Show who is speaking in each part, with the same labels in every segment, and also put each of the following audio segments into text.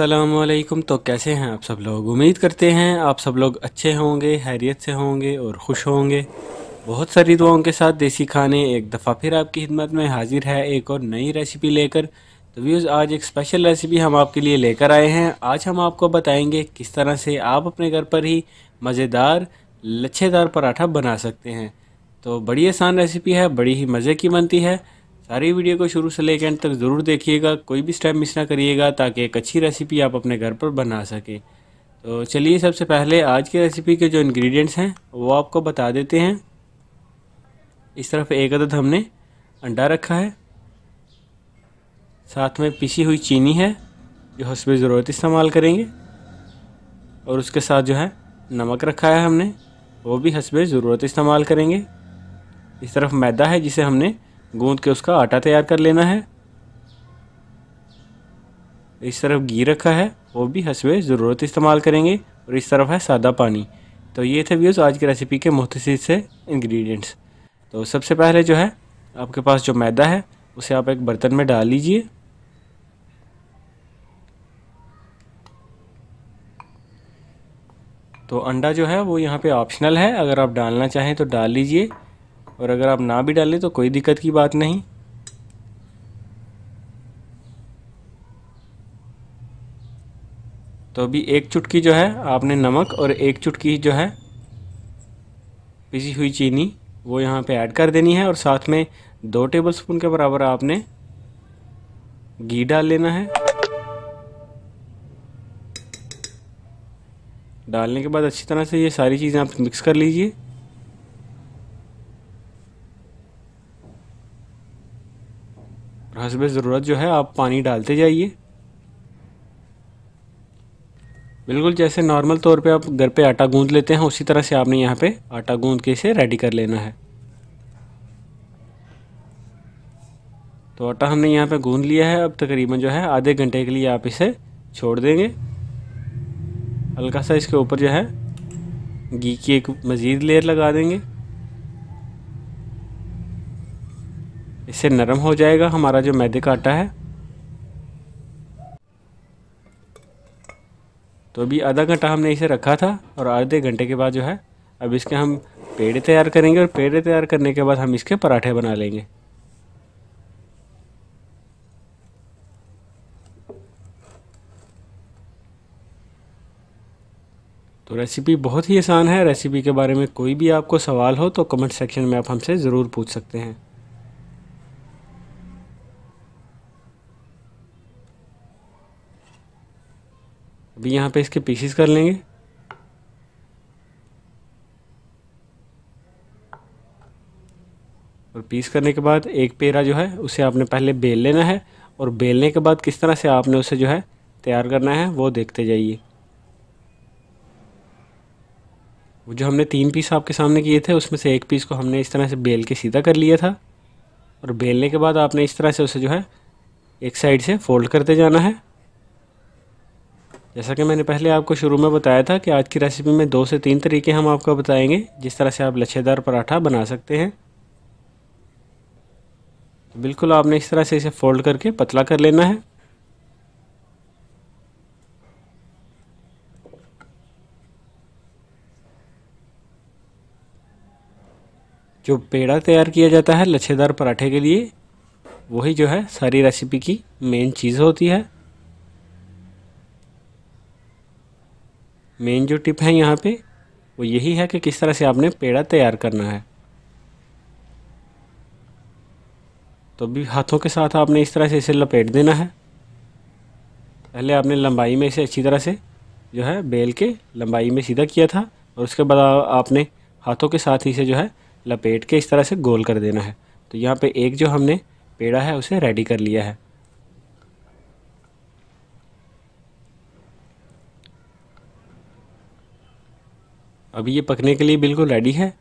Speaker 1: असलम तो कैसे हैं आप सब लोग उम्मीद करते हैं आप सब लोग अच्छे होंगे हैरियत से होंगे और खुश होंगे बहुत सारी दुआओं के साथ देसी खाने एक दफ़ा फिर आपकी खिदमत में हाजिर है एक और नई रेसिपी लेकर तो व्यूज़ आज एक स्पेशल रेसिपी हम आपके लिए लेकर आए हैं आज हम आपको बताएंगे किस तरह से आप अपने घर पर ही मज़ेदार लच्छेदार पराठा बना सकते हैं तो बड़ी आसान रेसिपी है बड़ी ही मज़े की बनती है सारी वीडियो को शुरू से लेकर एंड तक ज़रूर देखिएगा कोई भी स्टेप मिस ना करिएगा ताकि एक अच्छी रेसिपी आप अपने घर पर बना सकें तो चलिए सबसे पहले आज की रेसिपी के जो इंग्रेडिएंट्स हैं वो आपको बता देते हैं इस तरफ एक अदद हमने अंडा रखा है साथ में पिसी हुई चीनी है जो हसबे ज़रूरत इस्तेमाल करेंगे और उसके साथ जो है नमक रखा है हमने वो भी हसबे ज़रूरत इस्तेमाल करेंगे इस तरफ मैदा है जिसे हमने गूंद के उसका आटा तैयार कर लेना है इस तरफ घी रखा है वो भी हसबे ज़रूरत इस्तेमाल करेंगे और इस तरफ है सादा पानी तो ये थे व्यूज़ आज की रेसिपी के मुख्त से इंग्रेडिएंट्स तो सबसे पहले जो है आपके पास जो मैदा है उसे आप एक बर्तन में डाल लीजिए तो अंडा जो है वो यहाँ पे ऑप्शनल है अगर आप डालना चाहें तो डाल लीजिए और अगर आप ना भी डालें तो कोई दिक्कत की बात नहीं तो अभी एक चुटकी जो है आपने नमक और एक चुटकी जो है पिसी हुई चीनी वो यहाँ पे ऐड कर देनी है और साथ में दो टेबल स्पून के बराबर आपने घी डाल लेना है डालने के बाद अच्छी तरह से ये सारी चीज़ें आप मिक्स कर लीजिए और हसब ज़रूरत जो है आप पानी डालते जाइए बिल्कुल जैसे नॉर्मल तौर पे आप घर पे आटा गूंद लेते हैं उसी तरह से आपने यहाँ पे आटा गूंद के इसे रेडी कर लेना है तो आटा हमने यहाँ पे गूंद लिया है अब तकरीबन जो है आधे घंटे के लिए आप इसे छोड़ देंगे हल्का सा इसके ऊपर जो है घी की एक मज़ीद लेयर लगा देंगे इससे नरम हो जाएगा हमारा जो मैदे का आटा है तो अभी आधा घंटा हमने इसे रखा था और आधे घंटे के बाद जो है अब इसके हम पेड़े तैयार करेंगे और पेड़े तैयार करने के बाद हम इसके पराठे बना लेंगे तो रेसिपी बहुत ही आसान है रेसिपी के बारे में कोई भी आपको सवाल हो तो कमेंट सेक्शन में आप हमसे ज़रूर पूछ सकते हैं अभी यहाँ पे इसके पीसीस कर लेंगे और पीस करने के बाद एक पेरा जो है उसे आपने पहले बेल लेना है और बेलने के बाद किस तरह से आपने उसे जो है तैयार करना है वो देखते जाइए वो जो हमने तीन पीस आपके सामने किए थे उसमें से एक पीस को हमने इस तरह से बेल के सीधा कर लिया था और बेलने के बाद आपने इस तरह से उसे जो है एक साइड से फोल्ड करते जाना है जैसा कि मैंने पहले आपको शुरू में बताया था कि आज की रेसिपी में दो से तीन तरीके हम आपको बताएंगे जिस तरह से आप लच्छेदार पराठा बना सकते हैं तो बिल्कुल आपने इस तरह से इसे फोल्ड करके पतला कर लेना है जो पेड़ा तैयार किया जाता है लच्छेदार पराठे के लिए वही जो है सारी रेसिपी की मेन चीज़ होती है मेन जो टिप है यहाँ पे वो यही है कि किस तरह से आपने पेड़ा तैयार करना है तो भी हाथों के साथ आपने इस तरह से इसे लपेट देना है पहले आपने लंबाई में इसे अच्छी तरह से जो है बेल के लंबाई में सीधा किया था और उसके बाद आपने हाथों के साथ ही इसे जो है लपेट के इस तरह से गोल कर देना है तो यहाँ पे एक जो हमने पेड़ा है उसे रेडी कर लिया है अभी ये पकने के लिए बिल्कुल रेडी है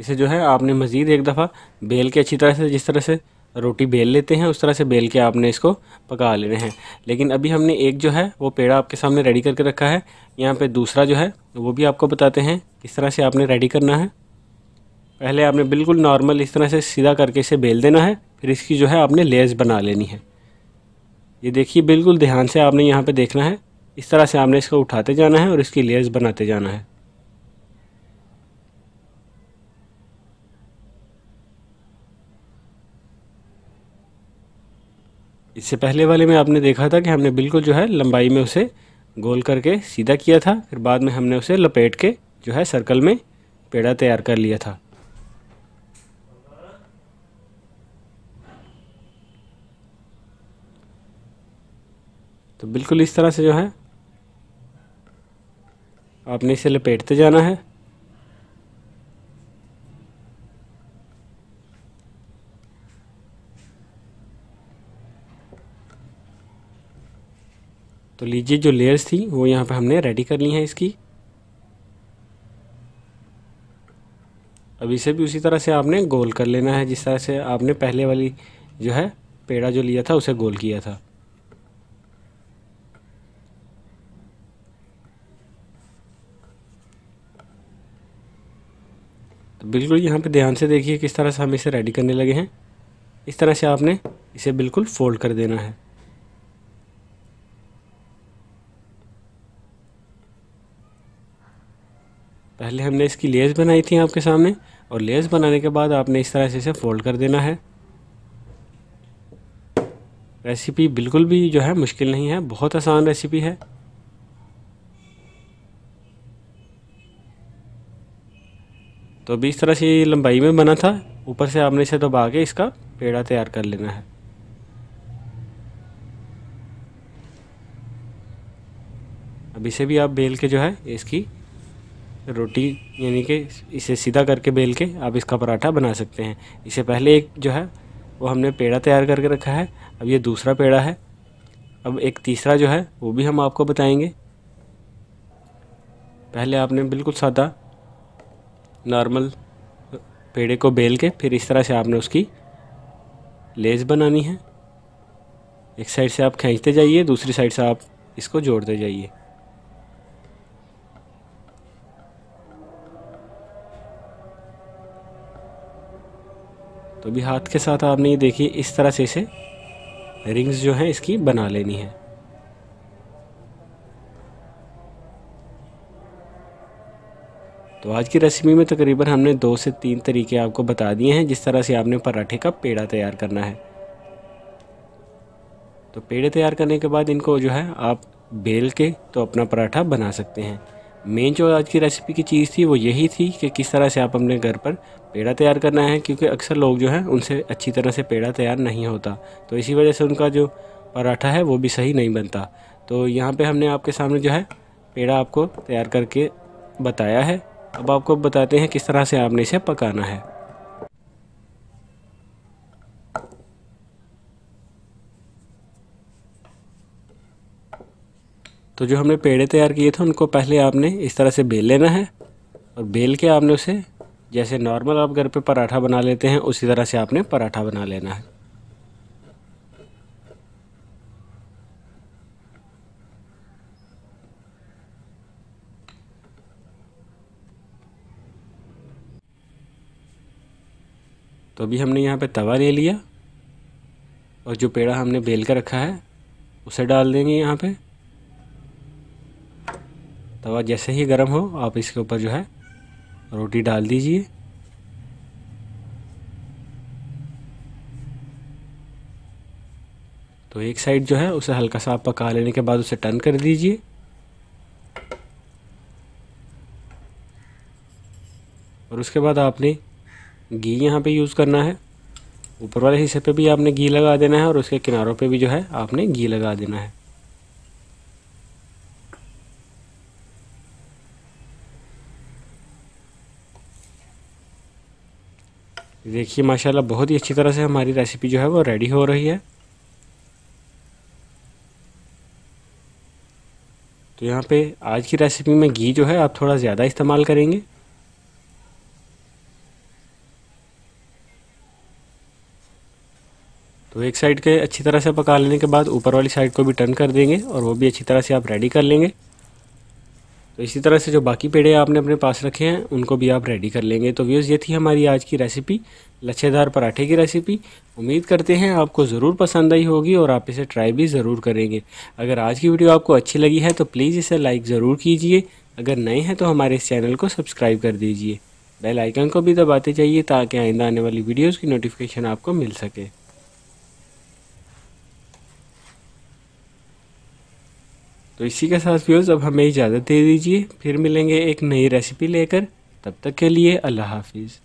Speaker 1: इसे जो है आपने मज़ीद एक दफ़ा बेल के अच्छी तरह से जिस तरह से रोटी बेल लेते हैं उस तरह से बेल के आपने इसको पका लेने हैं लेकिन अभी हमने एक जो है वो पेड़ा आपके सामने रेडी करके रखा है यहाँ पे दूसरा जो है वो भी आपको बताते हैं किस तरह से आपने रेडी करना है पहले आपने बिल्कुल नॉर्मल इस तरह से सीधा करके इसे बेल देना है फिर इसकी जो है आपने लेस बना लेनी है ये देखिए बिल्कुल ध्यान से आपने यहाँ पर देखना है इस तरह से आपने इसको उठाते जाना है और इसकी लेस बनाते जाना है इससे पहले वाले में आपने देखा था कि हमने बिल्कुल जो है लंबाई में उसे गोल करके सीधा किया था फिर बाद में हमने उसे लपेट के जो है सर्कल में पेड़ा तैयार कर लिया था तो बिल्कुल इस तरह से जो है आपने इसे लपेटते जाना है तो लीजिए जो लेयर्स थी वो यहाँ पे हमने रेडी कर ली है इसकी अब इसे भी उसी तरह से आपने गोल कर लेना है जिस तरह से आपने पहले वाली जो है पेड़ा जो लिया था उसे गोल किया था तो बिल्कुल यहाँ पे ध्यान से देखिए किस तरह से हम इसे रेडी करने लगे हैं इस तरह से आपने इसे बिल्कुल फोल्ड कर देना है पहले हमने इसकी लेस बनाई थी आपके सामने और लेस बनाने के बाद आपने इस तरह से इसे फोल्ड कर देना है रेसिपी बिल्कुल भी जो है मुश्किल नहीं है बहुत आसान रेसिपी है तो अभी इस तरह से लंबाई में बना था ऊपर से आपने इसे दबा के इसका पेड़ा तैयार कर लेना है अब इसे भी आप बेल के जो है इसकी रोटी यानी कि इसे सीधा करके बेल के आप इसका पराठा बना सकते हैं इसे पहले एक जो है वो हमने पेड़ा तैयार करके रखा है अब ये दूसरा पेड़ा है अब एक तीसरा जो है वो भी हम आपको बताएंगे पहले आपने बिल्कुल सादा नॉर्मल पेड़े को बेल के फिर इस तरह से आपने उसकी लेस बनानी है एक साइड से आप खींचते जाइए दूसरी साइड से आप इसको जोड़ते जाइए तो अभी हाथ के साथ आपने ये देखिए इस तरह से इसे रिंग्स जो हैं इसकी बना लेनी है तो आज की रेसिपी में तकरीबन हमने दो से तीन तरीके आपको बता दिए हैं जिस तरह से आपने पराठे का पेड़ा तैयार करना है तो पेड़े तैयार करने के बाद इनको जो है आप बेल के तो अपना पराठा बना सकते हैं मेन जो आज की रेसिपी की चीज़ थी वो यही थी कि किस तरह से आप अपने घर पर पेड़ा तैयार करना है क्योंकि अक्सर लोग जो हैं उनसे अच्छी तरह से पेड़ा तैयार नहीं होता तो इसी वजह से उनका जो पराठा है वो भी सही नहीं बनता तो यहाँ पे हमने आपके सामने जो है पेड़ा आपको तैयार करके बताया है अब आपको बताते हैं किस तरह से आपने इसे पकाना है तो जो हमने पेड़े तैयार किए थे उनको पहले आपने इस तरह से बेल लेना है और बेल के आपने उसे जैसे नॉर्मल आप घर पे पराठा बना लेते हैं उसी तरह से आपने पराठा बना लेना है तो अभी हमने यहाँ पे तवा ले लिया और जो पेड़ा हमने बेल कर रखा है उसे डाल देंगे यहाँ पे तवा जैसे ही गर्म हो आप इसके ऊपर जो है रोटी डाल दीजिए तो एक साइड जो है उसे हल्का सा आप पका लेने के बाद उसे टर्न कर दीजिए और उसके बाद आपने घी यहाँ पे यूज़ करना है ऊपर वाले हिस्से पे भी आपने घी लगा देना है और उसके किनारों पे भी जो है आपने घी लगा देना है देखिए माशाल्लाह बहुत ही अच्छी तरह से हमारी रेसिपी जो है वो रेडी हो रही है तो यहाँ पे आज की रेसिपी में घी जो है आप थोड़ा ज़्यादा इस्तेमाल करेंगे तो एक साइड के अच्छी तरह से पका लेने के बाद ऊपर वाली साइड को भी टर्न कर देंगे और वो भी अच्छी तरह से आप रेडी कर लेंगे तो इसी तरह से जो बाकी पेड़े आपने अपने पास रखे हैं उनको भी आप रेडी कर लेंगे तो व्यूज़ ये थी हमारी आज की रेसिपी लच्छेदार पराठे की रेसिपी उम्मीद करते हैं आपको ज़रूर पसंद आई होगी और आप इसे ट्राई भी ज़रूर करेंगे अगर आज की वीडियो आपको अच्छी लगी है तो प्लीज़ इसे लाइक ज़रूर कीजिए अगर नए हैं तो हमारे इस चैनल को सब्सक्राइब कर दीजिए बेल आइकन को भी दबाते जाइए ताकि आइंदा आने वाली वीडियोस की नोटिफिकेशन आपको मिल सके तो इसी के साथ व्यूज़ अब हमें इजाज़त दे दीजिए फिर मिलेंगे एक नई रेसिपी लेकर तब तक के लिए अल्लाह हाफिज़